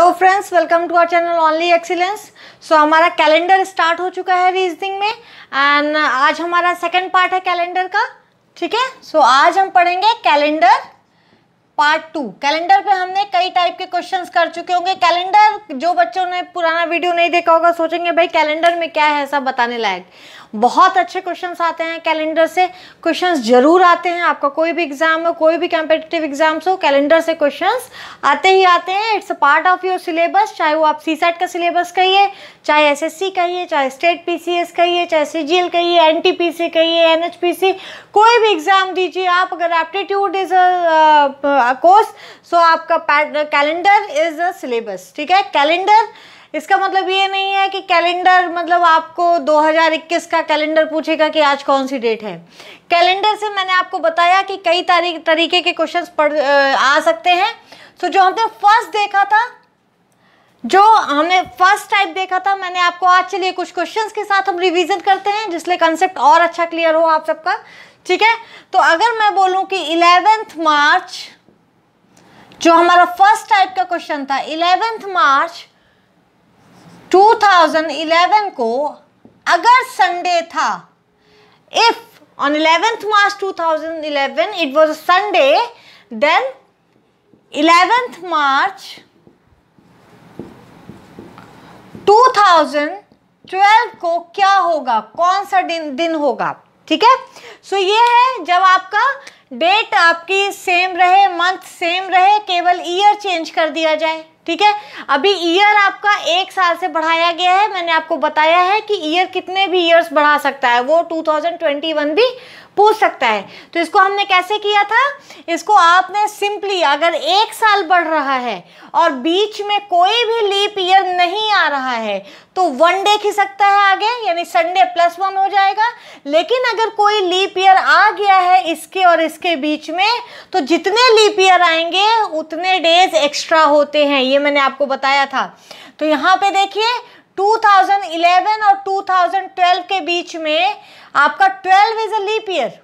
Hello friends welcome to our channel only excellence so हमारा calendar start हो चुका है रीजनिंग में एंड आज हमारा सेकंड पार्ट है कैलेंडर का ठीक है सो so, आज हम पढ़ेंगे कैलेंडर पार्ट टू कैलेंडर पे हमने कई टाइप के क्वेश्चंस कर चुके होंगे कैलेंडर जो बच्चों ने पुराना वीडियो नहीं देखा होगा सोचेंगे भाई कैलेंडर में क्या है सब बताने लायक बहुत अच्छे क्वेश्चन आते हैं कैलेंडर से क्वेश्चन जरूर आते हैं आपका कोई भी एग्जाम हो कोई भी कॉम्पिटेटिव एग्जाम्स हो कैलेंडर से क्वेश्चन आते ही आते हैं it's a part of your syllabus चाहे वो आप सी सेट का सिलेबस कहिए चाहे एस एस सी कहिए चाहे स्टेट पी सी एस कहिए चाहे सी जी एल कहिए एन टी पी सी कहिए एन एच पी सी कोई भी एग्ज़ाम दीजिए आप अगर aptitude is a course so आपका कैलेंडर इज़ अ सिलेबस ठीक है कैलेंडर इसका मतलब ये नहीं है कि कैलेंडर मतलब आपको 2021 का कैलेंडर पूछेगा कि आज कौन सी डेट है कैलेंडर से मैंने आपको बताया कि कई तारीख तरीके के क्वेश्चन पढ़ आ सकते हैं सो तो जो हमने फर्स्ट देखा था जो हमने फर्स्ट टाइप देखा था मैंने आपको आज चलिए कुछ क्वेश्चंस के साथ हम रिविजन करते हैं जिसलिए कंसेप्ट और अच्छा क्लियर हो आप सबका ठीक है तो अगर मैं बोलूँ कि इलेवेंथ मार्च जो हमारा फर्स्ट टाइप का क्वेश्चन था इलेवेंथ मार्च 2011 को अगर संडे था if on eleventh March 2011 it was Sunday then eleventh March 2012 को क्या होगा कौन सा दिन दिन होगा ठीक है सो so, ये है जब आपका डेट आपकी सेम रहे मंथ सेम रहे केवल ईयर चेंज कर दिया जाए ठीक है अभी ईयर आपका एक साल से बढ़ाया गया है मैंने आपको बताया है कि ईयर कितने भी ईयर्स बढ़ा सकता है वो 2021 भी पूछ सकता है तो इसको हमने कैसे किया था इसको आपने सिंपली अगर एक साल बढ़ रहा है और बीच में कोई भी लीप ईयर नहीं आ रहा है तो वन डे सकता है आगे यानी संडे प्लस वन हो जाएगा लेकिन अगर कोई लीप ईयर आ गया है इसके और इसके के बीच में तो जितने लीप ईयर आएंगे उतने डेज एक्स्ट्रा होते हैं ये मैंने आपको बताया था तो यहाँ पे देखिए 2011 और 2012 के बीच में आपका 12 is a leap year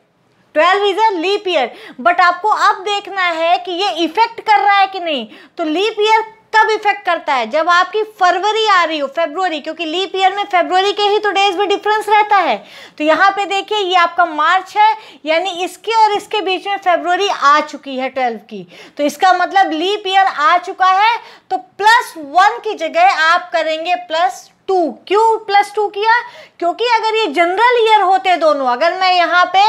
12 is a leap year but आपको अब देखना है कि ये इफेक्ट कर रहा है कि नहीं तो लीप ईयर कब इफेक्ट करता है जब आपकी फरवरी आ रही हो फेब्रुवरी क्योंकि लीप ईयर में फेब्रुवरी के ही तो डेज में डिफरेंस रहता है तो यहाँ पे देखिए ये आपका मार्च है यानी इसके और इसके बीच में फेब्रुवरी आ चुकी है ट्वेल्व की तो इसका मतलब लीप ईयर आ चुका है तो प्लस वन की जगह आप करेंगे प्लस टू क्यों प्लस टू किया क्योंकि अगर ये जनरल ईयर होते दोनों अगर मैं यहाँ पे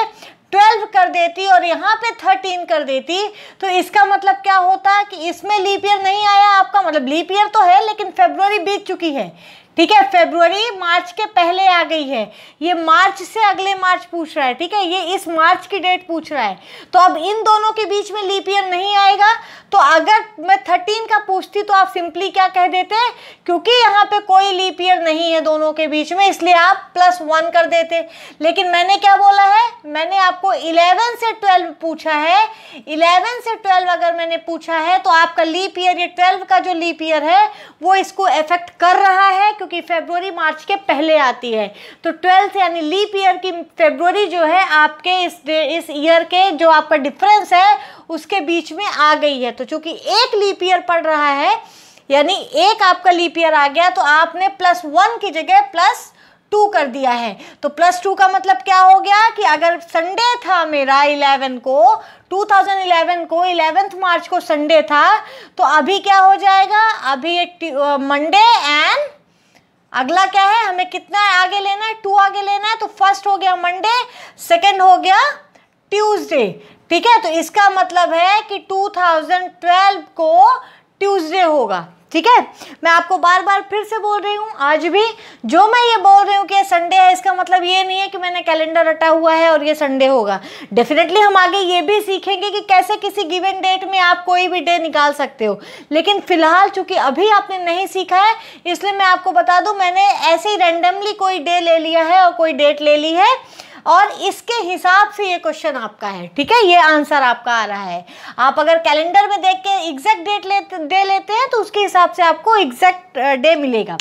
ट्वेल्व कर देती और यहाँ पे थर्टीन कर देती तो इसका मतलब क्या होता है कि इसमें लीप ईयर नहीं आया आपका मतलब लीप ईयर तो है लेकिन फेबर बीत चुकी है ठीक है फेब्रुवरी मार्च के पहले आ गई है ये मार्च से अगले मार्च पूछ रहा है ठीक है ये इस मार्च की डेट पूछ रहा है तो अब इन दोनों के बीच में लीप ईयर नहीं आएगा तो अगर मैं थर्टीन का पूछती तो आप सिंपली क्या कह देते क्योंकि यहाँ पे कोई लीप ईयर नहीं है दोनों के बीच में इसलिए आप प्लस वन कर देते लेकिन मैंने क्या बोला है मैंने आपको इलेवन से ट्वेल्व पूछा है इलेवन से ट्वेल्व अगर मैंने पूछा है तो आपका लीप ईयर ये ट्वेल्व का जो लीप ईयर है वो इसको इफेक्ट कर रहा है क्योंकि फेब्रुवरी मार्च के पहले आती है तो ट्वेल्थ यानी लीप ईयर की फेब्रुवरी जो है आपके इस इस ईयर के जो आपका डिफरेंस है उसके बीच में आ गई है तो चूंकि एक लीप ईयर पड़ रहा है यानी एक आपका लीप ईयर आ गया तो आपने प्लस वन की जगह प्लस टू कर दिया है तो प्लस टू का मतलब क्या हो गया कि अगर संडे था मेरा इलेवन को 2011 को इलेवेंथ मार्च को संडे था तो अभी क्या हो जाएगा अभी मंडे एंड अगला क्या है हमें कितना है आगे लेना है टू आगे लेना है तो फर्स्ट हो गया मंडे सेकेंड हो गया ट्यूजडे ठीक है तो इसका मतलब है कि 2012 को ट्यूजडे होगा ठीक है मैं आपको बार बार फिर से बोल रही हूँ आज भी जो मैं ये बोल रही हूँ कि संडे है इसका मतलब ये नहीं है कि मैंने कैलेंडर रटा हुआ है और ये संडे होगा डेफिनेटली हम आगे ये भी सीखेंगे कि कैसे किसी गिवन डेट में आप कोई भी डे निकाल सकते हो लेकिन फिलहाल चूंकि अभी आपने नहीं सीखा है इसलिए मैं आपको बता दूँ मैंने ऐसे ही रेंडमली कोई डे ले लिया है और कोई डेट ले ली है और इसके हिसाब से ये क्वेश्चन आपका है ठीक है ये आंसर आपका आ रहा है आप अगर कैलेंडर में देख के एग्जैक्ट डेट लेते दे लेते हैं तो उसके हिसाब से आपको एग्जैक्ट डे मिलेगा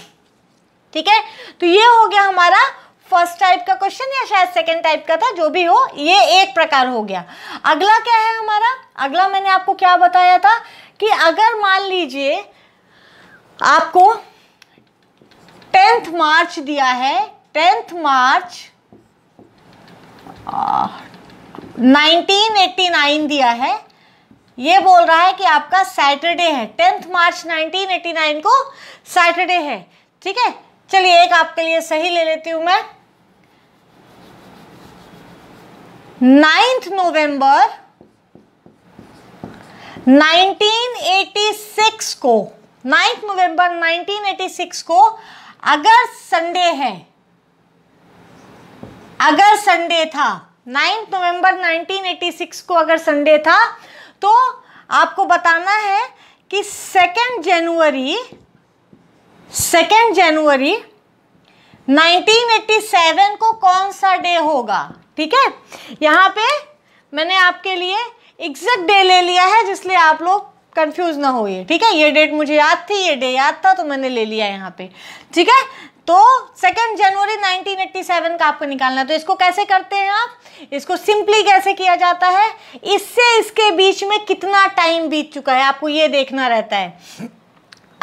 ठीक है तो ये हो गया हमारा फर्स्ट टाइप का क्वेश्चन या शायद सेकेंड टाइप का था जो भी हो ये एक प्रकार हो गया अगला क्या है हमारा अगला मैंने आपको क्या बताया था कि अगर मान लीजिए आपको टेंथ मार्च दिया है टेंथ मार्च 1989 दिया है ये बोल रहा है कि आपका सैटरडे है टेंथ मार्च 1989 को सैटरडे है ठीक है चलिए एक आपके लिए सही ले लेती हूं मैं नाइन्थ नवंबर 1986 को नाइन्थ नवंबर 1986 को अगर संडे है अगर संडे था 9 नवंबर 1986 को अगर संडे था तो आपको बताना है कि सेकेंड जनवरी सेकेंड जनवरी 1987 को कौन सा डे होगा ठीक है यहाँ पे मैंने आपके लिए एग्जैक्ट डे ले लिया है जिसलिए आप लोग कंफ्यूज ना होइए ठीक है ये डेट मुझे याद थी ये डे याद था तो मैंने ले लिया यहाँ पे ठीक है तो सेकेंड जनवरी 1987 का आपको निकालना है तो इसको कैसे करते हैं आप इसको सिंपली कैसे किया जाता है इससे इसके बीच में कितना टाइम बीत चुका है आपको ये देखना रहता है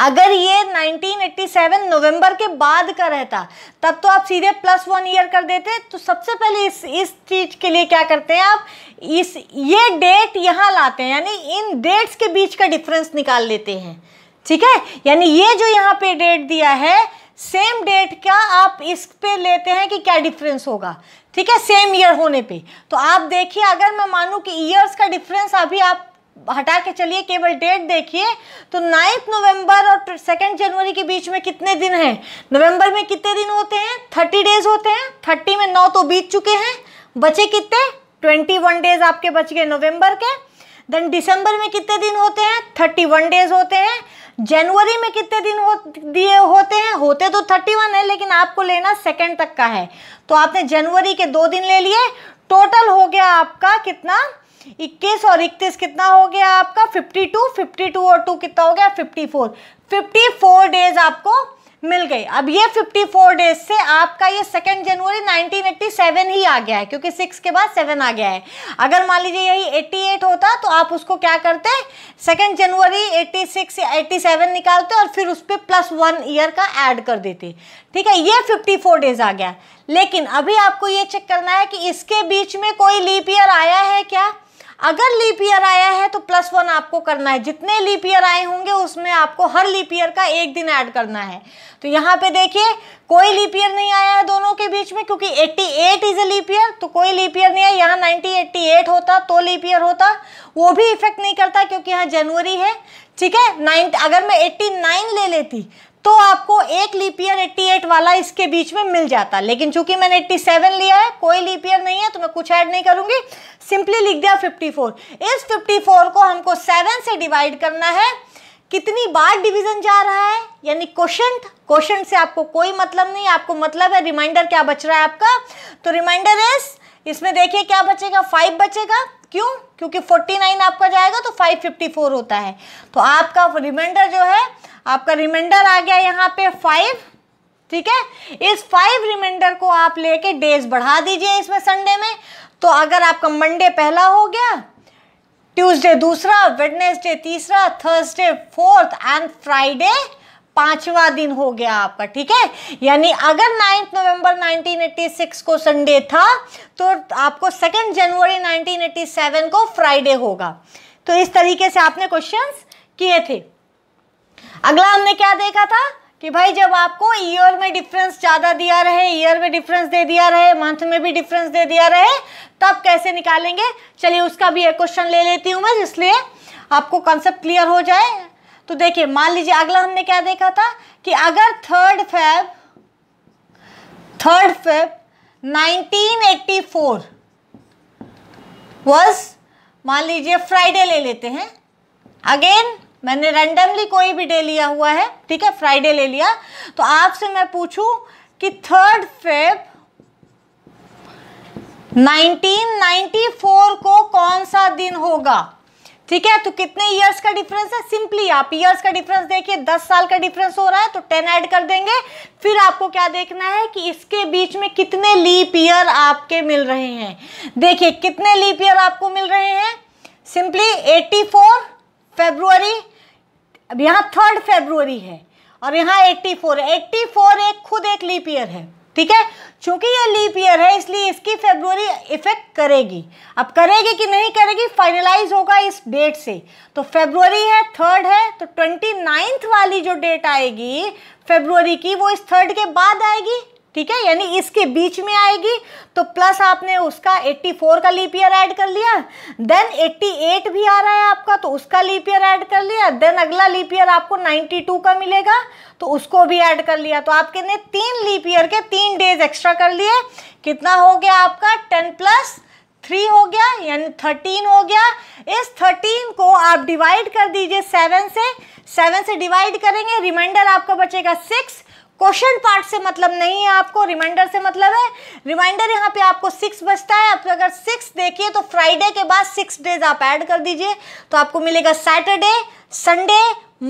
अगर ये 1987 नवंबर के बाद का रहता तब तो आप सीधे प्लस वन ईयर कर देते तो सबसे पहले इस इस चीज़ के लिए क्या करते हैं आप इस ये डेट यहाँ लाते हैं यानी इन डेट्स के बीच का डिफरेंस निकाल लेते हैं ठीक है यानी ये जो यहाँ पे डेट दिया है सेम डेट का आप इस पे लेते हैं कि क्या डिफरेंस होगा ठीक है सेम ईयर होने पे तो आप देखिए अगर मैं मानूं कि ईयर्स का डिफरेंस अभी आप हटा के चलिए केवल डेट देखिए तो नाइन्थ नवंबर और सेकेंड जनवरी के बीच में कितने दिन हैं नवंबर में कितने दिन होते हैं थर्टी डेज होते हैं थर्टी में नौ तो बीत चुके हैं बचे कितने ट्वेंटी वन डेज आपके बच गए नवंबर के देन दिसंबर में कितने दिन होते हैं थर्टी वन डेज होते हैं जनवरी में कितने दिन हो दिए होते हैं होते तो थर्टी वन है लेकिन आपको लेना सेकेंड तक का है तो आपने जनवरी के दो दिन ले लिए टोटल हो गया आपका कितना इक्कीस और इकतीस कितना हो गया आपका फिफ्टी टू फिफ्टी टू और टू कितना हो गया fifty four fifty four days आपको मिल गई अब ये 54 डेज से आपका ये सेकेंड जनवरी 1987 ही आ गया है क्योंकि सिक्स के बाद सेवन आ गया है अगर मान लीजिए यही 88 होता तो आप उसको क्या करते सेकेंड जनवरी 86 या 87 निकालते और फिर उस पर प्लस वन ईयर का ऐड कर देते ठीक है ये 54 डेज आ गया लेकिन अभी आपको ये चेक करना है कि इसके बीच में कोई लीप ईयर आया है क्या अगर लीप ईयर आया है तो प्लस वन आपको करना है जितने लीप ईयर आए होंगे उसमें आपको हर लीप ईयर का एक दिन ऐड करना है तो यहाँ पे देखिए कोई लीप ईयर नहीं आया है दोनों के बीच में क्योंकि 88 इज ए लीप ईयर तो कोई लीप ईयर नहीं आया यहाँ 1988 होता तो लीप ईयर होता वो भी इफेक्ट नहीं करता क्योंकि यहाँ जनवरी है ठीक है नाइन अगर मैं 89 ले लेती तो आपको एक लीपियर 88 वाला इसके बीच में मिल जाता लेकिन चूंकि मैंने 87 लिया है कोई लीपियर नहीं है तो मैं कुछ ऐड नहीं करूंगी सिंपली लिख दिया 54 इस 54 को हमको 7 से डिवाइड करना है कितनी बार डिवीजन जा रहा है यानी क्वेश्चन क्वेश्चन से आपको कोई मतलब नहीं आपको मतलब है रिमाइंडर क्या बच रहा है आपका तो रिमाइंडर इस, इसमें देखिए क्या बचेगा फाइव बचेगा क्यों क्योंकि 49 आपका जाएगा तो 554 होता है तो आपका रिमाइंडर जो है आपका रिमाइंडर आ गया यहाँ पे फाइव ठीक है इस फाइव रिमाइंडर को आप लेके डेज बढ़ा दीजिए इसमें संडे में तो अगर आपका मंडे पहला हो गया ट्यूसडे दूसरा वेडनेसडे तीसरा थर्सडे फोर्थ एंड फ्राइडे पांचवा दिन हो गया आपका ठीक है यानी अगर नाइन्थ नवंबर 1986 को संडे था तो आपको सेकेंड जनवरी 1987 को फ्राइडे होगा तो इस तरीके से आपने क्वेश्चंस किए थे अगला हमने क्या देखा था कि भाई जब आपको ईयर में डिफरेंस ज़्यादा दिया रहे ईयर में डिफरेंस दे दिया रहे मंथ में भी डिफरेंस दे दिया रहे तब कैसे निकालेंगे चलिए उसका भी एक क्वेश्चन ले लेती हूँ मैं इसलिए आपको कॉन्सेप्ट क्लियर हो जाए तो देखिए मान लीजिए अगला हमने क्या देखा था कि अगर third Feb third Feb 1984 was मान लीजिए फ्राइडे ले लेते हैं अगेन मैंने रैंडमली कोई भी डे लिया हुआ है ठीक है फ्राइडे ले लिया तो आपसे मैं पूछूं कि थर्ड फेब 1994 को कौन सा दिन होगा ठीक है तो कितने इयर्स का डिफरेंस है सिंपली आप इयर्स का डिफरेंस देखिए दस साल का डिफरेंस हो रहा है तो टेन ऐड कर देंगे फिर आपको क्या देखना है कि इसके बीच में कितने लीप ईयर आपके मिल रहे हैं देखिए कितने लीप ईयर आपको मिल रहे हैं सिंपली 84 फरवरी अब यहाँ थर्ड फेब्रुवरी है और यहाँ 84 है 84 एक खुद एक लीप ईयर है ठीक है चूंकि ये लीप ईयर है इसलिए इसकी फेब्रुवरी इफेक्ट करेगी अब करेगी कि नहीं करेगी फाइनलाइज होगा इस डेट से तो फेब्रुवरी है थर्ड है तो ट्वेंटी वाली जो डेट आएगी फेब्रुवरी की वो इस थर्ड के बाद आएगी ठीक है यानी इसके बीच में आएगी तो प्लस आपने उसका 84 का लीप ईयर ऐड कर लिया देन 88 भी आ रहा है आपका तो उसका लीप ईयर ऐड कर लिया देन अगला लीप ईयर आपको 92 का मिलेगा तो उसको भी ऐड कर लिया तो आपके ने तीन लीप ईयर के तीन डेज एक्स्ट्रा कर लिए कितना हो गया आपका टेन प्लस थ्री हो गया यानी थर्टीन हो गया इस थर्टीन को आप डिवाइड कर दीजिए सेवन से सेवन से डिवाइड करेंगे रिमाइंडर आपका बचेगा सिक्स क्वेश्चन पार्ट से मतलब नहीं है आपको रिमाइंडर से मतलब है रिमाइंडर यहाँ पे आपको सिक्स बचता है आप अगर सिक्स देखिए तो फ्राइडे के बाद सिक्स डेज आप ऐड कर दीजिए तो आपको मिलेगा Saturday Sunday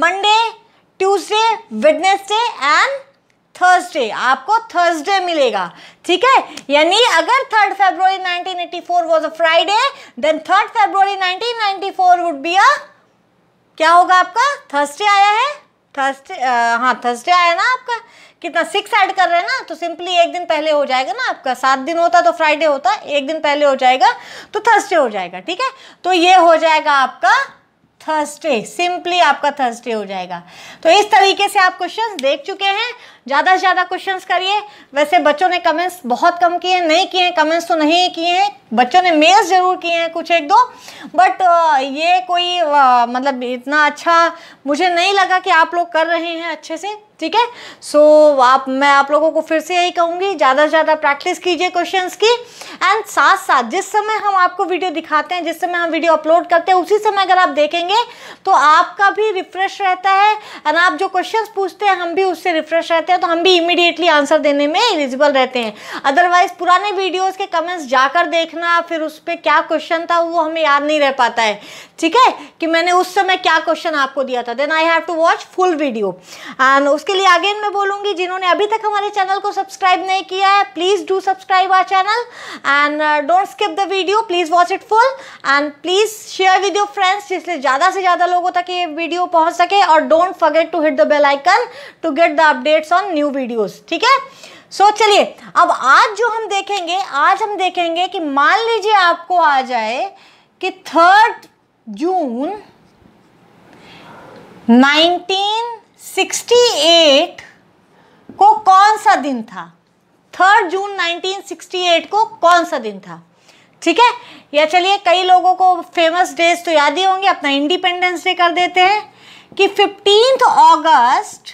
Monday Tuesday Wednesday and Thursday आपको थर्सडे मिलेगा ठीक है यानी अगर third February 1984 was a Friday then third February 1994 would be a क्या होगा आपका थर्सडे आया है थर्सडे uh, हाँ थर्सडे आया ना आपका कितना सिक्स ऐड कर रहे हैं ना तो सिंपली एक दिन पहले हो जाएगा ना आपका सात दिन होता तो फ्राइडे होता एक दिन पहले हो जाएगा तो थर्सडे हो जाएगा ठीक है तो ये हो जाएगा आपका थर्सडे सिंपली आपका थर्सडे हो जाएगा तो इस तरीके से आप क्वेश्चन देख चुके हैं ज़्यादा से ज़्यादा क्वेश्चन करिए वैसे बच्चों ने कमेंट्स बहुत कम किए नहीं किए कमेंट्स तो नहीं किए हैं बच्चों ने मेल्स ज़रूर किए हैं कुछ एक दो बट ये कोई मतलब इतना अच्छा मुझे नहीं लगा कि आप लोग कर रहे हैं अच्छे से ठीक है सो आप मैं आप लोगों को फिर से यही कहूँगी ज़्यादा से ज़्यादा प्रैक्टिस कीजिए क्वेश्चंस की एंड साथ साथ जिस समय हम आपको वीडियो दिखाते हैं जिस समय हम वीडियो अपलोड करते हैं उसी समय अगर आप देखेंगे तो आपका भी रिफ्रेश रहता है एंड आप जो क्वेश्चंस पूछते हैं हम भी उससे रिफ्रेश रहते हैं हैं तो हम भी इमीडिएटली आंसर देने में एलिजिबल रहते हैं अदरवाइज पुराने वीडियोज़ के कमेंट्स जाकर देखना फिर उस पर क्या क्वेश्चन था वो हमें याद नहीं रह पाता है ठीक है कि मैंने उस समय क्या क्वेश्चन आपको दिया था then I have to watch full video and उसके लिए अगेन मैं बोलूँगी जिन्होंने अभी तक हमारे चैनल को सब्सक्राइब नहीं किया है please do subscribe our channel and don't skip the video please watch it full and please share with your friends जिससे ज़्यादा से ज़्यादा लोगों तक ये वीडियो पहुँच सके और don't forget to hit the bell icon to get the updates on some new videos ठीक है सो so, चलिए अब आज जो हम देखेंगे आज हम देखेंगे कि मान लीजिए आपको आ जाए कि थर्ड जून 1968 को कौन सा दिन था थर्ड जून 1968 को कौन सा दिन था ठीक है या चलिए कई लोगों को फेमस डेज तो याद ही होंगे अपना इंडिपेंडेंस डे कर देते हैं कि फिफ्टींथ अगस्त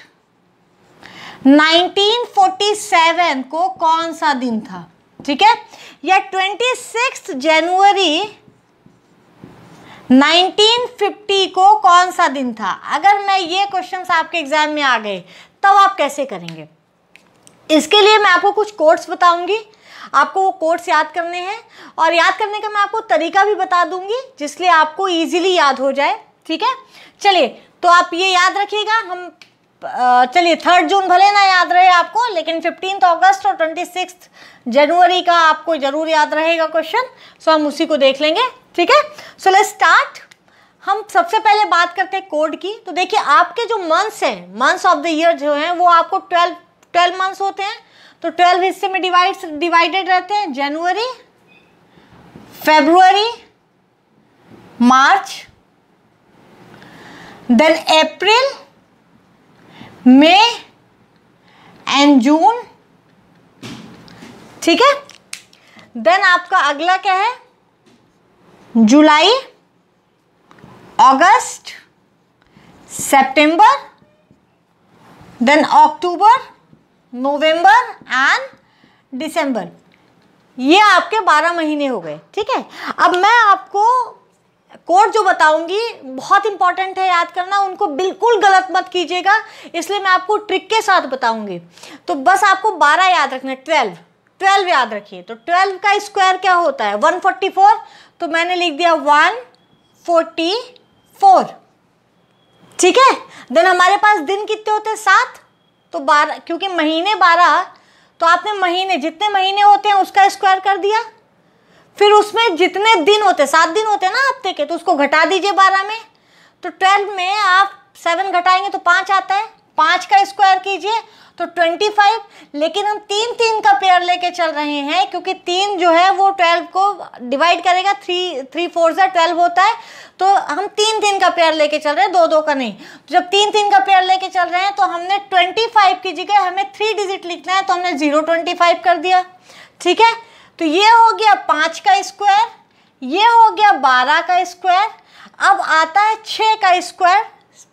1947 को कौन सा दिन था ठीक है या 26 जनवरी 1950 को कौन सा दिन था अगर मैं ये क्वेश्चंस आपके एग्जाम में आ गए तब आप कैसे करेंगे इसके लिए मैं आपको कुछ कोर्ट्स बताऊंगी आपको वो कोर्ट्स याद करने हैं और याद करने का मैं आपको तरीका भी बता दूंगी जिसलिए आपको इजीली याद हो जाए ठीक है चलिए तो आप ये याद रखिएगा हम चलिए थर्ड जून भले ना याद रहे आपको लेकिन फिफ्टीन अगस्त और ट्वेंटी सिक्स जनवरी का आपको जरूर याद रहेगा क्वेश्चन सो हम उसी को देख लेंगे ठीक है सो ले स्टार्ट हम सबसे पहले बात करते हैं कोड की तो देखिए आपके जो मंथ्स हैं मंथ्स ऑफ द ईयर जो हैं वो आपको ट्वेल्व ट्वेल्व मंथ्स होते हैं तो ट्वेल्व हिस्से में डिवाइड डिवाइडेड रहते हैं January February March then April May and June ठीक है देन आपका अगला क्या है July August September then October November and December ये आपके 12 महीने हो गए ठीक है अब मैं आपको कोड जो बताऊंगी बहुत इंपॉर्टेंट है याद करना उनको बिल्कुल गलत मत कीजिएगा इसलिए मैं आपको ट्रिक के साथ बताऊंगी तो बस आपको 12 याद रखना है ट्वेल्व ट्वेल्व याद रखिए तो ट्वेल्व का स्क्वायर क्या होता है 144 तो मैंने लिख दिया 144 ठीक है देन हमारे पास दिन कितने होते हैं सात तो बारह क्योंकि महीने बारह तो आपने महीने जितने महीने होते हैं उसका स्क्वायर कर दिया फिर उसमें जितने दिन होते सात दिन होते हैं ना हफ्ते के तो उसको घटा दीजिए बारह में तो ट्वेल्व में आप सेवन घटाएंगे तो पाँच आता है पाँच का स्क्वायर कीजिए तो ट्वेंटी फाइव लेकिन हम तीन तीन का पेयर लेके चल रहे हैं क्योंकि तीन जो है वो ट्वेल्व को डिवाइड करेगा थ्री थ्री फोर से ट्वेल्व होता है तो हम तीन तीन का पेयर लेके चल रहे हैं दो दो का नहीं तो जब तीन तीन का पेयर लेके चल रहे हैं तो हमने ट्वेंटी फाइव की जगह हमें थ्री डिजिट लिखना है तो हमने जीरो ट्वेंटी फाइव कर दिया ठीक है तो ये हो गया पाँच का स्क्वायर ये हो गया बारह का स्क्वायर अब आता है छः का स्क्वायर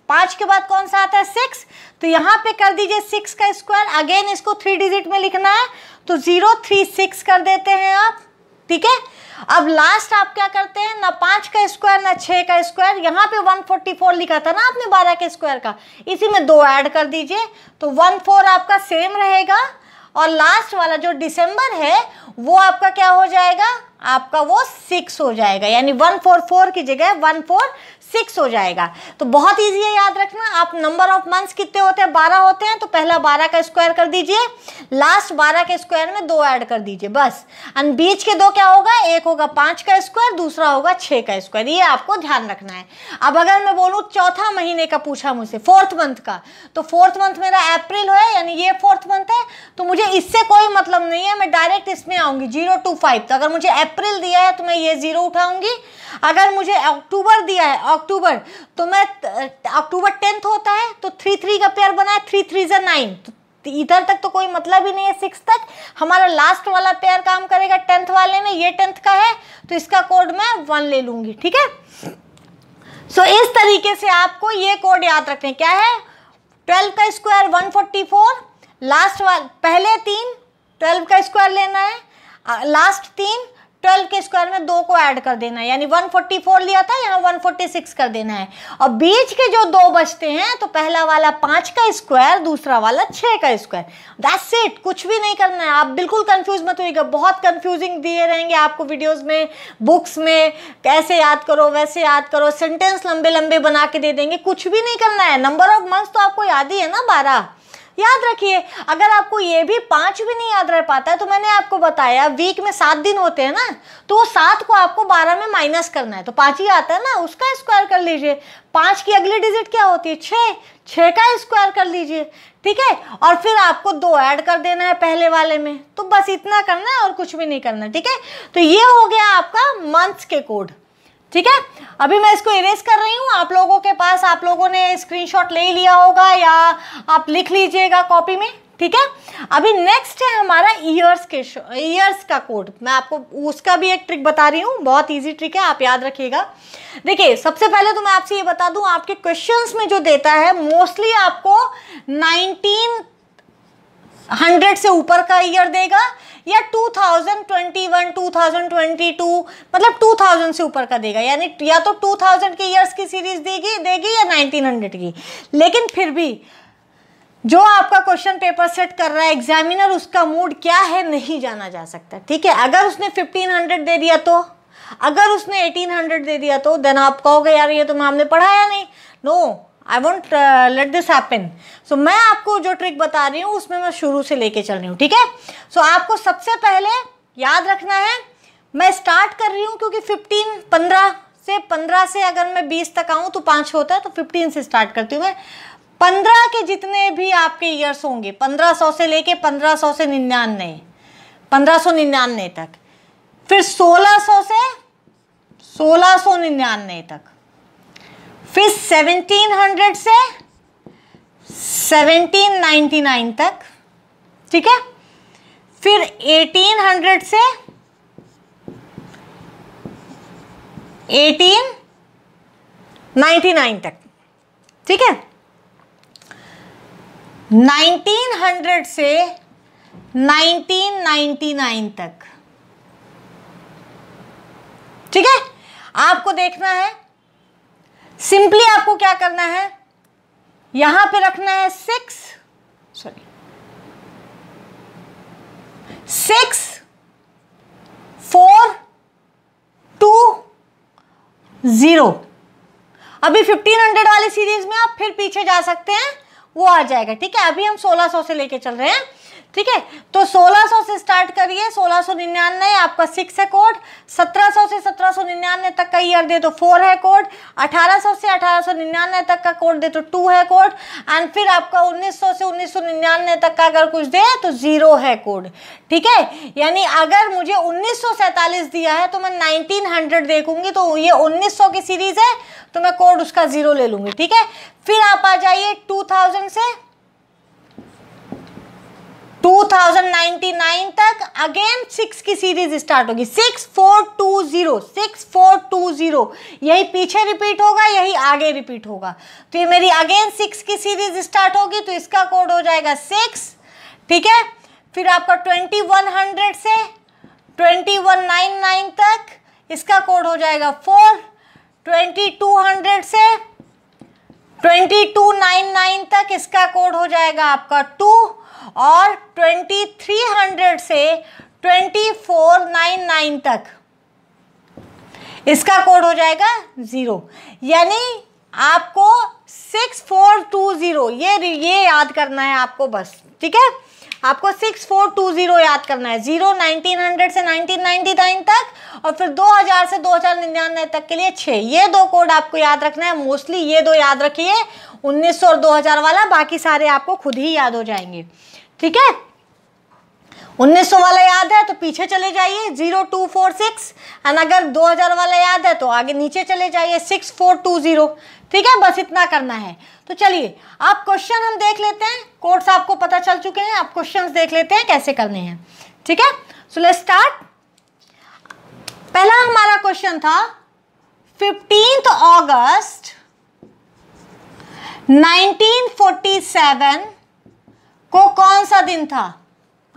पाँच के बाद कौन सा आता है सिक्स तो यहाँ पे कर दीजिए सिक्स का स्क्वायर अगेन इसको थ्री डिजिट में लिखना है तो ज़ीरो थ्री सिक्स कर देते हैं आप ठीक है अब लास्ट आप क्या करते हैं ना पाँच का स्क्वायर ना छः का स्क्वायर यहाँ पे फोर लिखा था ना आपने बारह के स्क्वायर का इसी में दो ऐड कर दीजिए तो वन फोर आपका सेम रहेगा और लास्ट वाला जो दिसंबर है वो आपका क्या हो जाएगा आपका वो सिक्स हो जाएगा यानी वन फोर फोर की जगह वन फोर सिक्स हो जाएगा तो बहुत ईजी है याद रखना आप नंबर ऑफ मंथ्स कितने होते हैं बारह होते हैं तो पहला बारह का स्क्वायर कर दीजिए लास्ट बारह के स्क्वायर में दो ऐड कर दीजिए बस एंड बीच के दो क्या होगा एक होगा पाँच का स्क्वायर दूसरा होगा छः का स्क्वायर ये आपको ध्यान रखना है अब अगर मैं बोलूँ चौथा महीने का पूछा मुझसे फोर्थ मंथ का तो फोर्थ मंथ मेरा अप्रैल है यानी ये फोर्थ मंथ है तो मुझे इससे कोई मतलब नहीं है मैं डायरेक्ट इसमें आऊँगी जीरो टू फाइव तो अगर मुझे अप्रैल दिया है तो मैं ये जीरो उठाऊँगी अगर मुझे अक्टूबर दिया है अक्टूबर तो मैं अक्टूबर टेंथ होता है तो थ्री थ्री का पेयर बना है थ्री थ्री ज़ा नाइन तो इधर तक तो कोई मतलब ही नहीं है सिक्स तक हमारा लास्ट वाला पेयर काम करेगा टेंथ वाले में ये टेंथ का है तो इसका कोड मैं वन ले लूंगी ठीक है सो so, इस तरीके से आपको ये कोड याद रखने क्या है ट्वेल्व का square one forty four last वाल पहले तीन ट्वेल्व का स्क्वायर लेना है लास्ट तीन ट्वेल्व के स्क्वायर में दो को ऐड कर देना है यानी 144 लिया था यहाँ 146 कर देना है और बीच के जो दो बचते हैं तो पहला वाला पाँच का स्क्वायर दूसरा वाला छः का स्क्वायर दैट्स इट कुछ भी नहीं करना है आप बिल्कुल कंफ्यूज मत होइएगा बहुत कंफ्यूजिंग दिए रहेंगे आपको वीडियोस में बुक्स में कैसे याद करो वैसे याद करो सेंटेंस लंबे लंबे बना के दे देंगे कुछ भी नहीं करना है नंबर ऑफ मंथ्स तो आपको याद ही है ना बारह याद रखिए अगर आपको ये भी पाँच भी नहीं याद रह पाता है तो मैंने आपको बताया वीक में सात दिन होते हैं ना तो वो सात को आपको बारह में माइनस करना है तो पाँच ही आता है ना उसका स्क्वायर कर लीजिए पाँच की अगली डिजिट क्या होती है छः छः का स्क्वायर कर लीजिए ठीक है और फिर आपको दो ऐड कर देना है पहले वाले में तो बस इतना करना है और कुछ भी नहीं करना ठीक है तो ये हो गया आपका मंथ के कोड ठीक है अभी मैं इसको इरेज कर रही हूँ आप लोगों के पास आप लोगों ने स्क्रीनशॉट ले लिया होगा या आप लिख लीजिएगा कॉपी में ठीक है अभी नेक्स्ट है हमारा ईयर्स के ईयर्स का कोड मैं आपको उसका भी एक ट्रिक बता रही हूँ बहुत इजी ट्रिक है आप याद रखिएगा देखिए सबसे पहले तो मैं आपसे ये बता दूँ आपके क्वेश्चंस में जो देता है मोस्टली आपको नाइनटीन हंड्रेड से ऊपर का ईयर देगा या 2021, 2022 मतलब 2000 से ऊपर का देगा यानी या तो 2000 के ईयर्स की सीरीज देगी देगी या 1900 की लेकिन फिर भी जो आपका क्वेश्चन पेपर सेट कर रहा है एग्जामिनर उसका मूड क्या है नहीं जाना जा सकता ठीक है अगर उसने 1500 दे दिया तो अगर उसने 1800 दे दिया तो देन आप कहोगे यार ये तो मैं ने पढ़ाया नहीं no no, I want let this happen so मैं आपको जो ट्रिक बता रही हूँ उसमें मैं शुरू से लेके चल रही हूँ ठीक है सो आपको सबसे पहले याद रखना है मैं स्टार्ट कर रही हूँ क्योंकि फिफ्टीन पंद्रह से पंद्रह से अगर मैं बीस तक आऊँ तो पाँच होता है तो फिफ्टीन से स्टार्ट करती हूँ मैं पंद्रह के जितने भी आपके ईयर्स होंगे पंद्रह सौ से लेके पंद्रह सौ से निन्यानवे पंद्रह सौ निन्यानवे तक फिर सोलह सौ से सोलह सौ निन्यानवे तक फिर 1700 से 1799 तक ठीक है फिर 1800 से 1899 तक ठीक है 1900 से 1999 तक ठीक है आपको देखना है सिंपली आपको क्या करना है यहां पे रखना है six sorry six four two zero अभी 1500 वाली सीरीज में आप फिर पीछे जा सकते हैं वो आ जाएगा ठीक है अभी हम 1600 से लेके चल रहे हैं ठीक है तो 1600 से स्टार्ट करिए 1699 आपका सिक्स है कोड 1700 से 1799 तक का ईयर दे तो फोर है कोड 1800 से 1899 तक का कोड दे तो टू है कोड एंड फिर आपका 1900 से 1999 तक का अगर कुछ दे तो ज़ीरो है कोड ठीक है यानी अगर मुझे 1947 दिया है तो मैं 1900 देखूंगी तो ये 1900 की सीरीज़ है तो मैं कोड उसका जीरो ले लूंगी ठीक है फिर आप आ जाइए टू थाउजेंड से 2099 तक अगेन सिक्स की सीरीज स्टार्ट होगी six four two zero six four two zero यही पीछे रिपीट होगा यही आगे रिपीट होगा तो ये मेरी अगेन सिक्स की सीरीज स्टार्ट होगी तो इसका कोड हो जाएगा सिक्स ठीक है फिर आपका ट्वेंटी वन हंड्रेड से ट्वेंटी वन नाइन नाइन तक इसका कोड हो जाएगा फोर ट्वेंटी टू हंड्रेड से ट्वेंटी टू नाइन नाइन तक इसका कोड हो जाएगा आपका टू और ट्वेंटी थ्री हंड्रेड से ट्वेंटी फोर नाइन नाइन तक इसका कोड हो जाएगा ज़ीरो यानी आपको सिक्स फोर टू ज़ीरो ये ये याद करना है आपको बस ठीक है आपको 6420 याद करना है जीरो 1900 से 1999 तक और फिर 2000 से 2099 तक के लिए छः ये दो कोड आपको याद रखना है मोस्टली ये दो याद रखिए 1900 और 2000 वाला बाकी सारे आपको खुद ही याद हो जाएंगे ठीक है 1900 वाला याद है तो पीछे चले जाइए zero two four six and अगर 2000 वाला याद है तो आगे नीचे चले जाइए सिक्स फोर टू जीरो ठीक है बस इतना करना है तो चलिए आप क्वेश्चन हम देख लेते हैं कोर्ट्स आपको पता चल चुके हैं आप क्वेश्चन देख लेते हैं कैसे करने हैं ठीक है सो लेट स्टार्ट पहला हमारा क्वेश्चन था फिफ्टींथ ऑगस्ट 1947 को कौन सा दिन था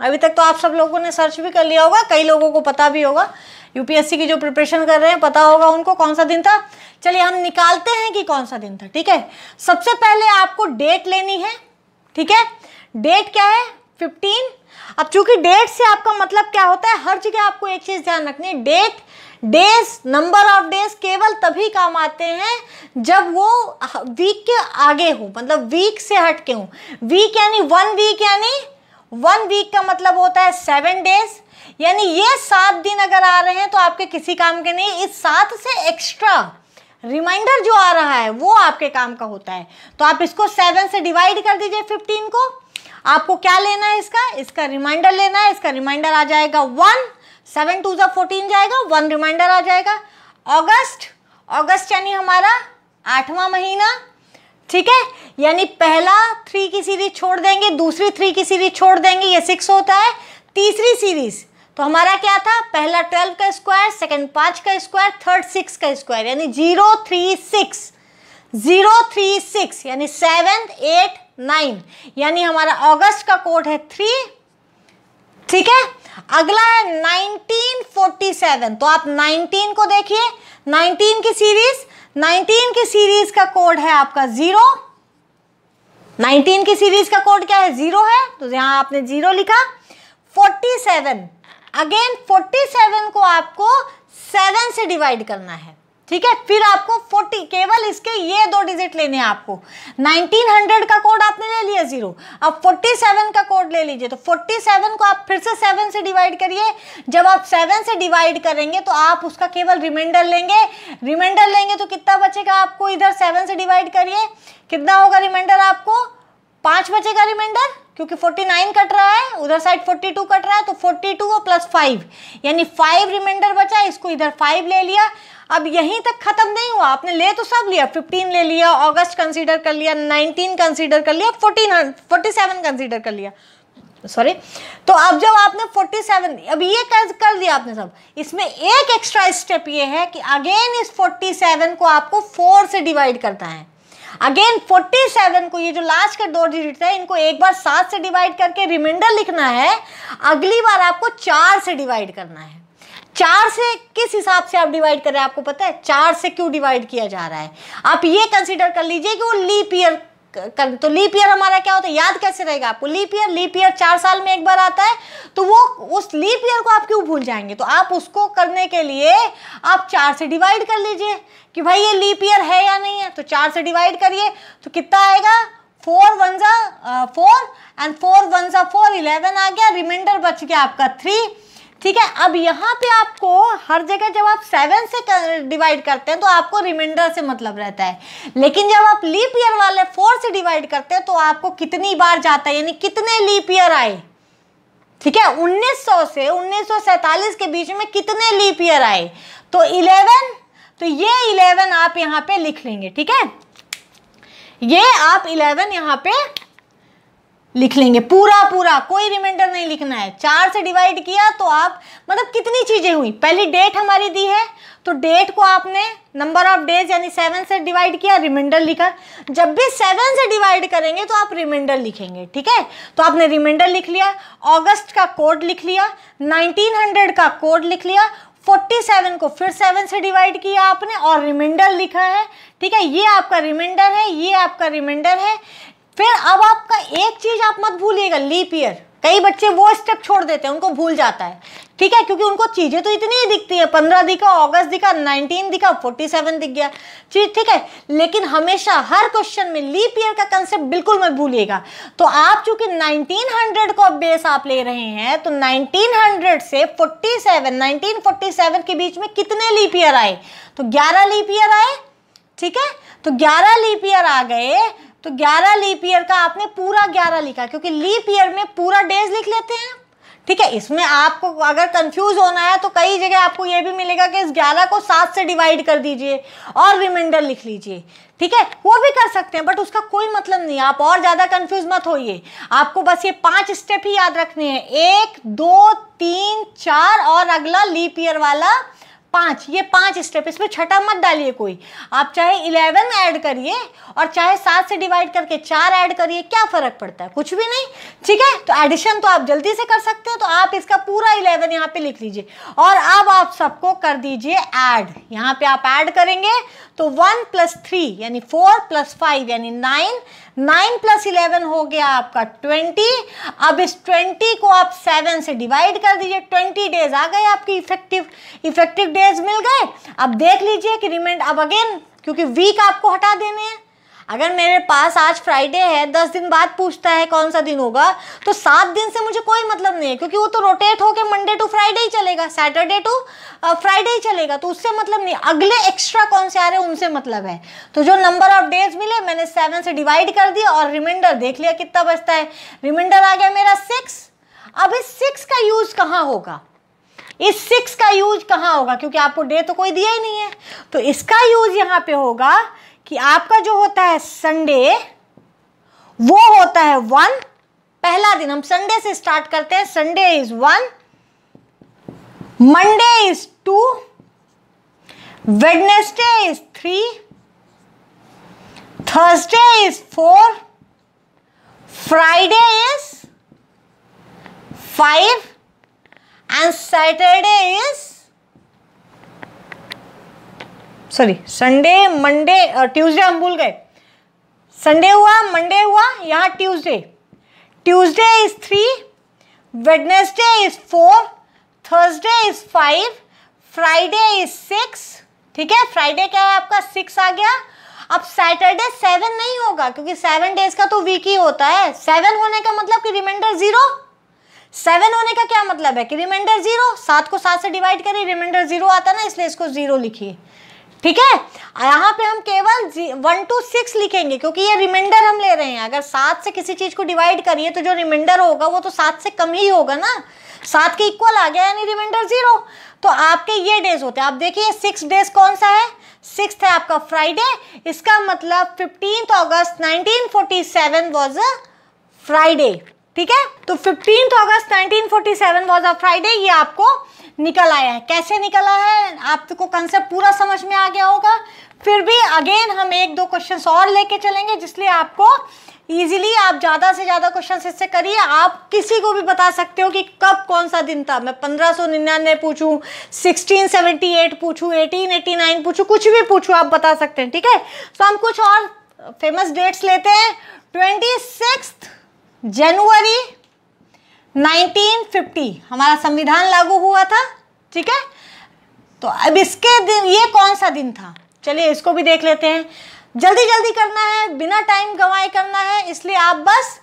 अभी तक तो आप सब लोगों ने सर्च भी कर लिया होगा कई लोगों को पता भी होगा यूपीएससी की जो प्रिपरेशन कर रहे हैं पता होगा उनको कौन सा दिन था चलिए हम निकालते हैं कि कौन सा दिन था ठीक है सबसे पहले आपको डेट लेनी है ठीक है डेट क्या है फिफ्टीन अब चूंकि डेट से आपका मतलब क्या होता है हर जगह आपको एक चीज ध्यान रखनी है date days number of days केवल तभी काम आते हैं जब वो वीक के आगे हो मतलब वीक से हट के हो वीक यानी वन वीक यानी वन वीक का मतलब होता है सेवन डेज यानी ये सात दिन अगर आ रहे हैं तो आपके किसी काम के नहीं इस सात से एक्स्ट्रा रिमाइंडर जो आ रहा है वो आपके काम का होता है तो आप इसको सेवन से डिवाइड कर दीजिए फिफ्टीन को आपको क्या लेना है इसका इसका रिमाइंडर लेना है इसका रिमाइंडर आ जाएगा वन सेवन टू ज़ा फोर्टीन जाएगा वन रिमाइंडर आ जाएगा अगस्त अगस्त यानी हमारा आठवां महीना ठीक है यानी पहला थ्री की सीरीज छोड़ देंगे दूसरी थ्री की सीरीज छोड़ देंगे ये सिक्स होता है तीसरी सीरीज़ तो हमारा क्या था पहला ट्वेल्व का स्क्वायर सेकेंड पाँच का स्क्वायर थर्ड सिक्स का स्क्वायर यानी zero three six zero three six यानी सेवन एट नाइन यानी हमारा अगस्त का कोड है थ्री ठीक है अगला है नाइनटीन फोर्टी सेवन तो आप नाइनटीन को देखिए नाइनटीन की सीरीज नाइनटीन की सीरीज का कोड है आपका जीरो 19 की सीरीज का कोड क्या है जीरो है तो यहां आपने जीरो लिखा 47 अगेन 47 को आपको 7 से डिवाइड करना है ठीक है फिर आपको 40 केवल इसके ये दो डिजिट लेने हैं आपको 1900 का कोड आपने ले लिया जीरो अब 47 का कोड ले लीजिए तो 47 को आप फिर से 7 से डिवाइड करिए जब आप 7 से डिवाइड करेंगे तो आप उसका केवल रिमाइंडर लेंगे रिमाइंडर लेंगे तो कितना बचेगा आपको इधर 7 से डिवाइड करिए कितना होगा रिमाइंडर आपको पांच बचेगा रिमाइंडर क्योंकि 49 कट रहा है उधर साइड 42 कट रहा है तो 42 टू और प्लस फाइव यानी फाइव रिमाइंडर बचा इसको इधर फाइव ले लिया अब यहीं तक खत्म नहीं हुआ आपने ले तो सब लिया 15 ले लिया अगस्त कंसीडर कर लिया 19 कंसीडर कर लिया 14 47 कंसीडर कर लिया सॉरी तो अब जब आपने 47 अब ये कर कर दिया आपने सब इसमें एक एक्स्ट्रा स्टेप ये है कि अगेन इस 47 को आपको फोर से डिवाइड करता है अगेन 47 को ये जो लास्ट के दो डिजिट है इनको एक बार सात से डिवाइड करके रिमाइंडर लिखना है अगली बार आपको चार से डिवाइड करना है चार से किस हिसाब से आप डिवाइड कर रहे हैं आपको पता है चार से क्यों डिवाइड किया जा रहा है आप ये कंसिडर कर लीजिए कि वो लीप ईयर कर तो लीप ईयर हमारा क्या होता है याद कैसे रहेगा आपको लीप ईयर लीप ईयर चार साल में एक बार आता है तो वो उस लीप ईयर को आप क्यों भूल जाएंगे तो आप उसको करने के लिए आप चार से डिवाइड कर लीजिए कि भाई ये लीप ईयर है या नहीं है तो चार से डिवाइड करिए तो कितना आएगा फोर वन ज़ा फोर एंड फोर वन ज़ा फोर इलेवन आ गया रिमाइंडर बच गया आपका थ्री ठीक है अब यहाँ पे आपको हर जगह जब आप सेवन से डिवाइड करते हैं तो आपको रिमाइंडर से मतलब रहता है लेकिन जब आप लीप ईयर वाले फोर से डिवाइड करते हैं तो आपको कितनी बार जाता है यानी कितने लीप ईयर आए ठीक है 1900 से 1947 के बीच में कितने लीप ईयर आए तो 11 तो ये 11 आप यहाँ पे लिख लेंगे ठीक है ये आप 11 यहाँ पे लिख लेंगे पूरा पूरा कोई रिमाइंडर नहीं लिखना है चार से डिवाइड किया तो आप मतलब कितनी चीज़ें हुई पहली डेट हमारी दी है तो डेट को आपने नंबर ऑफ डेज यानी सेवन से डिवाइड किया रिमाइंडर लिखा जब भी सेवन से डिवाइड करेंगे तो आप रिमाइंडर लिखेंगे ठीक है तो आपने रिमाइंडर लिख लिया ऑगस्ट का कोड लिख लिया हंड्रेड का कोड लिख लिया 47 को फिर 7 से डिवाइड किया आपने और रिमाइंडर लिखा है ठीक है ये आपका रिमाइंडर है ये आपका रिमाइंडर है फिर अब आपका एक चीज आप मत भूलिएगा लीप ईयर कई बच्चे वो स्टेप छोड़ देते हैं उनको भूल जाता है ठीक है क्योंकि उनको चीज़ें तो इतनी ही दिखती है पंद्रह दिखा अगस्त दिखा नाइनटीन दिखा फोर्टी सेवन दिख गया चीज ठीक है लेकिन हमेशा हर क्वेश्चन में लीप ईयर का कंसेप्ट बिल्कुल मत भूलिएगा तो आप चूंकि नाइनटीन हंड्रेड को बेस आप ले रहे हैं तो नाइनटीन हंड्रेड से forty seven nineteen forty seven के बीच में कितने लीप ईयर आए तो ग्यारह लीप ईयर आए ठीक है तो ग्यारह लीप ईयर आ गए तो 11 लीप ईयर का आपने पूरा 11 लिखा क्योंकि लीप ईयर में पूरा डेज लिख लेते हैं ठीक है इसमें आपको अगर कंफ्यूज होना है तो कई जगह आपको यह भी मिलेगा कि इस 11 को सात से डिवाइड कर दीजिए और रिमाइंडर लिख लीजिए ठीक है वो भी कर सकते हैं बट उसका कोई मतलब नहीं आप और ज़्यादा कंफ्यूज मत होइए आपको बस ये पांच स्टेप ही याद रखने हैं एक दो तीन चार और अगला लीप ईयर वाला पाँच ये पांच स्टेप इसमें छठा मत डालिए कोई आप चाहे इलेवन ऐड करिए और चाहे सात से डिवाइड करके चार ऐड करिए क्या फ़र्क पड़ता है कुछ भी नहीं ठीक है तो एडिशन तो आप जल्दी से कर सकते हो तो आप इसका पूरा इलेवन यहाँ पे लिख लीजिए और अब आप सबको कर दीजिए ऐड यहाँ पे आप ऐड करेंगे तो वन प्लस थ्री यानी फोर प्लस फाइव यानी नाइन नाइन प्लस इलेवन हो गया आपका ट्वेंटी अब इस ट्वेंटी को आप सेवन से डिवाइड कर दीजिए ट्वेंटी डेज आ गए आपकी इफेक्टिव इफेक्टिव डेज मिल गए अब देख लीजिए कि रिमाइंड अब अगेन क्योंकि वीक आपको हटा देने हैं अगर मेरे पास आज फ्राइडे है दस दिन बाद पूछता है कौन सा दिन होगा तो सात दिन से मुझे कोई मतलब नहीं है क्योंकि वो तो रोटेट होके मंडे टू फ्राइडे ही चलेगा सैटरडे टू फ्राइडे ही चलेगा तो उससे मतलब नहीं अगले एक्स्ट्रा कौन से आ रहे हैं उनसे मतलब है तो जो नंबर ऑफ डेज मिले मैंने सेवन से डिवाइड कर दिया और रिमाइंडर देख लिया कितना बचता है रिमाइंडर आ गया मेरा सिक्स अब इस सिक्स का यूज़ कहाँ होगा इस सिक्स का यूज कहाँ होगा क्योंकि आपको डे तो कोई दिया ही नहीं है तो इसका यूज यहाँ पे होगा कि आपका जो होता है संडे वो होता है वन पहला दिन हम संडे से स्टार्ट करते हैं Sunday is one Monday is two Wednesday is three Thursday is four Friday is five and Saturday is sorry Sunday Monday Tuesday हम भूल गए संडे हुआ मंडे हुआ यहाँ Tuesday Tuesday is three Wednesday is four Thursday is five Friday is six ठीक है Friday क्या है आपका सिक्स आ गया अब सैटरडे सेवन नहीं होगा क्योंकि सेवन डेज का तो वीक ही होता है सेवन होने का मतलब कि रिमाइंडर जीरो सेवन होने का क्या मतलब है कि रिमाइंडर जीरो सात को सात से डिवाइड करें रिमाइंडर जीरो आता है ना इसलिए इसको जीरो लिखिए ठीक है यहाँ पे हम केवल वन टू सिक्स लिखेंगे क्योंकि ये रिमाइंडर हम ले रहे हैं अगर सात से किसी चीज को डिवाइड करिए तो जो रिमाइंडर होगा वो तो सात से कम ही होगा ना सात के इक्वल आ गया यानी रिमाइंडर जीरो तो आपके ये डेज होते हैं आप देखिए सिक्स डेज कौन सा है सिक्स है आपका फ्राइडे इसका मतलब fifteen August nineteen forty seven was a Friday ठीक है तो fifteen August nineteen forty seven was a Friday ये आपको निकल आया है कैसे निकला है आपको तो कंसेप्ट पूरा समझ में आ गया होगा फिर भी अगेन हम एक दो क्वेश्चन और लेके चलेंगे जिसलिए आपको ईजिली आप ज़्यादा से ज़्यादा क्वेश्चन इससे करिए आप किसी को भी बता सकते हो कि कब कौन सा दिन था मैं पंद्रह सौ निन्यानवे पूछूँ सिक्सटीन सेवेंटी एट पूछूँ एटीन एटी नाइन पूछूँ कुछ भी पूछूँ आप बता सकते हैं ठीक है सो हम कुछ और फेमस डेट्स लेते हैं ट्वेंटी सिक्स जनवरी 1950 हमारा संविधान लागू हुआ था ठीक है तो अब इसके दिन ये कौन सा दिन था चलिए इसको भी देख लेते हैं जल्दी जल्दी करना है बिना टाइम गंवाए करना है इसलिए आप बस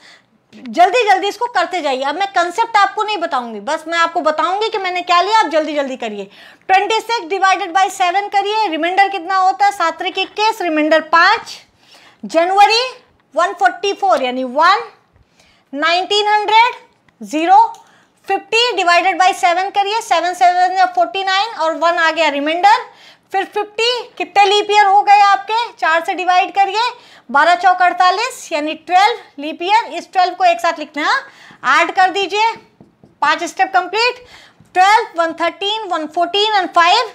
जल्दी जल्दी इसको करते जाइए अब मैं कंसेप्ट आपको नहीं बताऊंगी बस मैं आपको बताऊंगी कि मैंने क्या लिया आप जल्दी जल्दी करिए twenty six divided by seven करिए रिमाइंडर कितना होता है सात्रिक इक्कीस रिमाइंडर पाँच जनवरी वन फोर्टी फोर यानी one nineteen hundred zero fifty divided by seven करिए सेवन सेवन फोर्टी नाइन और वन आ गया रिमाइंडर फिर फिफ्टी कितने लीप ईयर हो गए आपके चार से डिवाइड करिए बारह चौक अड़तालीस यानी ट्वेल्व लीप ईयर इस ट्वेल्व को एक साथ लिखना ऐड कर दीजिए पांच step complete twelve one thirteen one fourteen and five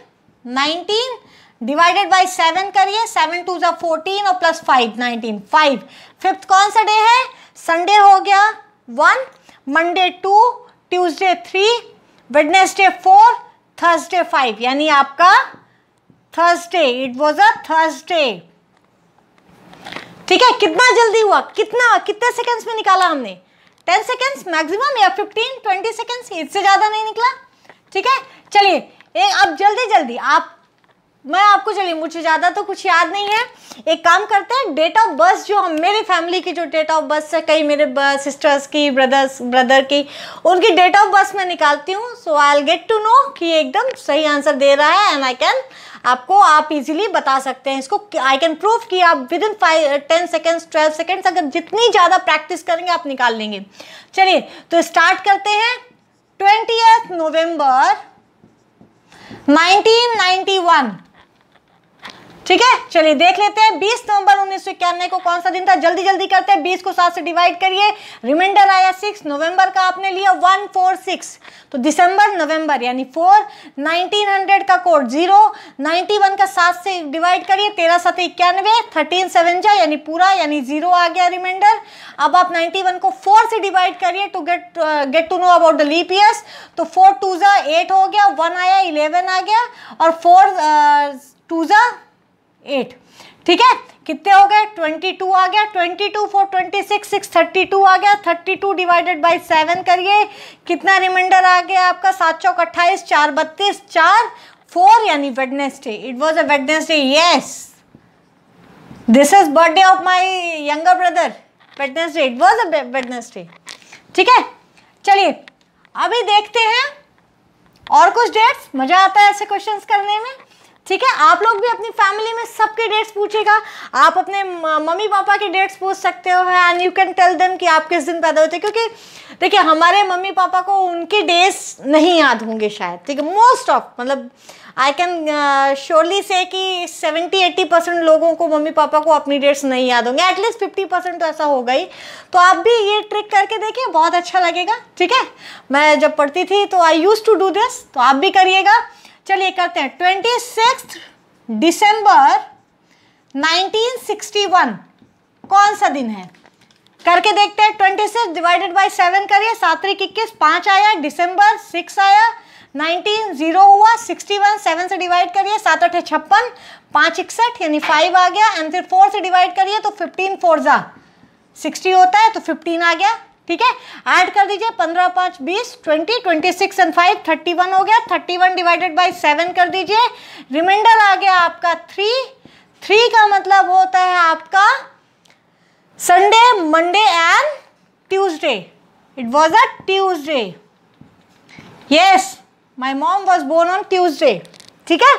nineteen divided by seven करिए सेवन टू जो फोर्टीन और plus five nineteen five fifth कौन सा डे है संडे हो गया one Monday two Tuesday three Wednesday four Thursday five यानी आपका Thursday it was a Thursday ठीक है कितना जल्दी हुआ कितना कितने सेकेंड्स में निकाला हमने टेन सेकेंड्स मैक्सिमम या फिफ्टीन ट्वेंटी सेकेंड्स इससे ज़्यादा नहीं निकला ठीक है चलिए अब जल्दी जल्दी आप मैं आपको चलिए मुझे ज़्यादा तो कुछ याद नहीं है एक काम करते हैं डेट ऑफ बर्थ जो हम मेरे फैमिली की जो डेट ऑफ बर्थ है कई मेरे सिस्टर्स की ब्रदर्स ब्रदर की उनकी डेट ऑफ बर्थ मैं निकालती हूँ so I get to know कि एकदम सही आंसर दे रहा है एंड आई कैन आपको आप इजीली बता सकते हैं इसको आई कैन प्रूव कि आप within five ten seconds twelve seconds अगर जितनी ज़्यादा प्रैक्टिस करेंगे आप निकाल लेंगे चलिए तो स्टार्ट करते हैं ट्वेंटी नवंबर नाइनटीन वन ठीक है चलिए देख लेते हैं 20 नवंबर उन्नीस को कौन सा दिन था जल्दी जल्दी करते हैं 20 को सात से डिवाइड करिए रिमाइंडर आया 6 नवंबर का आपने लिया 146 तो दिसंबर नवंबर यानी 4 1900 का कोड 0 91 का सात से डिवाइड करिए तेरह सात इक्यानवे थर्टीन सेवन जा यानी पूरा यानी जीरो आ गया रिमाइंडर अब आप नाइन्टी को फोर से डिवाइड करिए to get get to know about the leap years तो फोर टू जो एट हो गया वन आया इलेवन आ गया और फोर टू ज़ा एट ठीक है कितने हो गए ट्वेंटी टू आ गया twenty two four twenty six six thirty two आ गया thirty two divided by seven करिए कितना रिमाइंडर आ गया आपका सात चौक अट्ठाईस चार बत्तीस चार फोर यानी Wednesday it was a Wednesday yes this is birthday of my younger brother Wednesday it was a Wednesday ठीक है चलिए अभी देखते हैं और कुछ डेट्स मज़ा आता है ऐसे क्वेश्चन करने में ठीक है आप लोग भी अपनी फैमिली में सबके डेट्स पूछेगा आप अपने मम्मी पापा के डेट्स पूछ सकते हो and you can tell them कि आप किस दिन पैदा होते क्योंकि देखिए हमारे मम्मी पापा को उनके डेट्स नहीं याद होंगे शायद ठीक है मोस्ट ऑफ मतलब आई कैन श्योरली से कि सेवेंटी एट्टी परसेंट लोगों को मम्मी पापा को अपनी डेट्स नहीं याद होंगे एटलीस्ट फिफ्टी परसेंट तो ऐसा होगा ही तो आप भी ये ट्रिक करके देखिए बहुत अच्छा लगेगा ठीक है मैं जब पढ़ती थी तो I use to do this तो आप भी करिएगा चलिए करते हैं ट्वेंटी सिक्स सिक्सटी वन कौन सा दिन है करके देखते हैं twenty six divided by seven करिए सात इक्कीस पाँच आया डिसम्बर सिक्स आया नाइनटीन जीरो हुआ सिक्सटी वन सेवन से डिवाइड करिए सात अठे छप्पन पाँच इकसठ यानी फाइव आ गया एंड फिर फोर से डिवाइड करिए तो फिफ्टीन फोर ज़ा सिक्सटी होता है तो फिफ्टीन आ गया ठीक है ऐड कर दीजिए पंद्रह पाँच बीस twenty twenty six and five thirty one हो गया thirty one divided by seven कर दीजिए रिमाइंडर आ गया आपका थ्री थ्री का मतलब होता है आपका Sunday Monday and Tuesday it was a Tuesday yes my mom was born on Tuesday ठीक है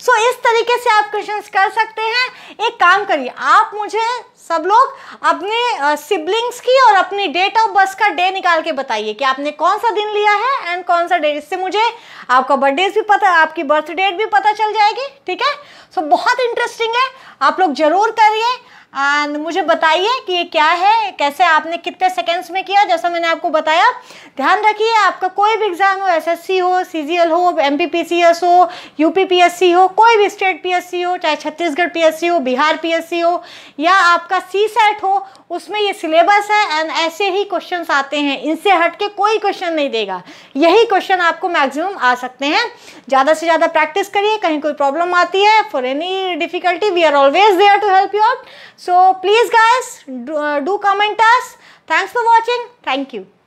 सो so, इस तरीके से आप क्वेश्चंस कर सकते हैं एक काम करिए आप मुझे सब लोग अपने सिबलिंग्स की और अपनी डेट ऑफ बर्थ का डे निकाल के बताइए कि आपने कौन सा दिन लिया है एंड कौन सा डे इससे मुझे आपका बर्थडे भी पता आपकी बर्थ डेट भी पता चल जाएगी ठीक है सो so, बहुत इंटरेस्टिंग है आप लोग जरूर करिए एंड मुझे बताइए कि ये क्या है कैसे आपने कितने सेकेंड्स में किया जैसा मैंने आपको बताया ध्यान रखिए आपका कोई भी एग्ज़ाम हो एसएससी हो सीजीएल हो एमपीपीसीएस हो यूपीपीएससी हो कोई भी स्टेट पीएससी हो चाहे छत्तीसगढ़ पीएससी हो बिहार पीएससी हो या आपका सी सेट हो उसमें ये सिलेबस है एंड ऐसे ही क्वेश्चन आते हैं इनसे हट के कोई क्वेश्चन नहीं देगा यही क्वेश्चन आपको मैक्सिमम आ सकते हैं ज़्यादा से ज़्यादा प्रैक्टिस करिए कहीं कोई प्रॉब्लम आती है for any difficulty we are always there to help you out So please guys do, uh, do comment us. Thanks for watching. Thank you.